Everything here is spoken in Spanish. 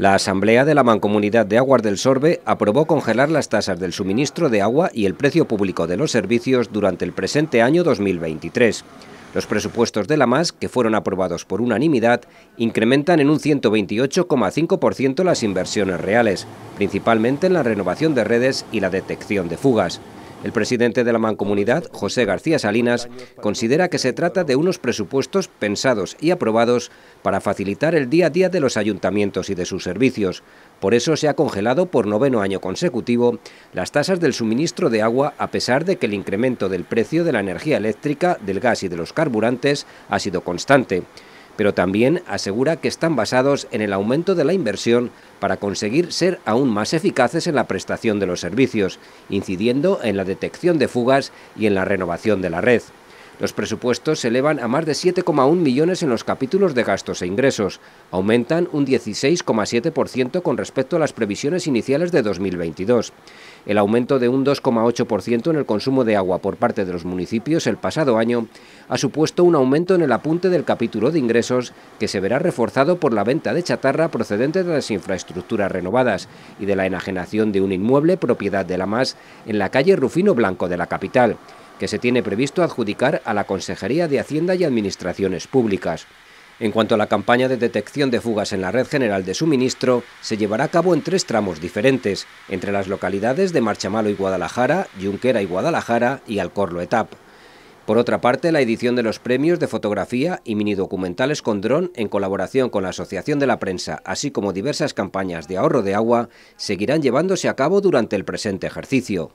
La Asamblea de la Mancomunidad de Aguas del Sorbe aprobó congelar las tasas del suministro de agua y el precio público de los servicios durante el presente año 2023. Los presupuestos de la MAS, que fueron aprobados por unanimidad, incrementan en un 128,5% las inversiones reales, principalmente en la renovación de redes y la detección de fugas. El presidente de la mancomunidad, José García Salinas, considera que se trata de unos presupuestos pensados y aprobados para facilitar el día a día de los ayuntamientos y de sus servicios. Por eso se ha congelado por noveno año consecutivo las tasas del suministro de agua a pesar de que el incremento del precio de la energía eléctrica, del gas y de los carburantes ha sido constante pero también asegura que están basados en el aumento de la inversión para conseguir ser aún más eficaces en la prestación de los servicios, incidiendo en la detección de fugas y en la renovación de la red. Los presupuestos se elevan a más de 7,1 millones en los capítulos de gastos e ingresos. Aumentan un 16,7% con respecto a las previsiones iniciales de 2022. El aumento de un 2,8% en el consumo de agua por parte de los municipios el pasado año ha supuesto un aumento en el apunte del capítulo de ingresos que se verá reforzado por la venta de chatarra procedente de las infraestructuras renovadas y de la enajenación de un inmueble propiedad de la MAS en la calle Rufino Blanco de la capital que se tiene previsto adjudicar a la Consejería de Hacienda y Administraciones Públicas. En cuanto a la campaña de detección de fugas en la red general de suministro, se llevará a cabo en tres tramos diferentes, entre las localidades de Marchamalo y Guadalajara, Junquera y Guadalajara y Alcorlo Etap. Por otra parte, la edición de los premios de fotografía y documentales con dron, en colaboración con la Asociación de la Prensa, así como diversas campañas de ahorro de agua, seguirán llevándose a cabo durante el presente ejercicio.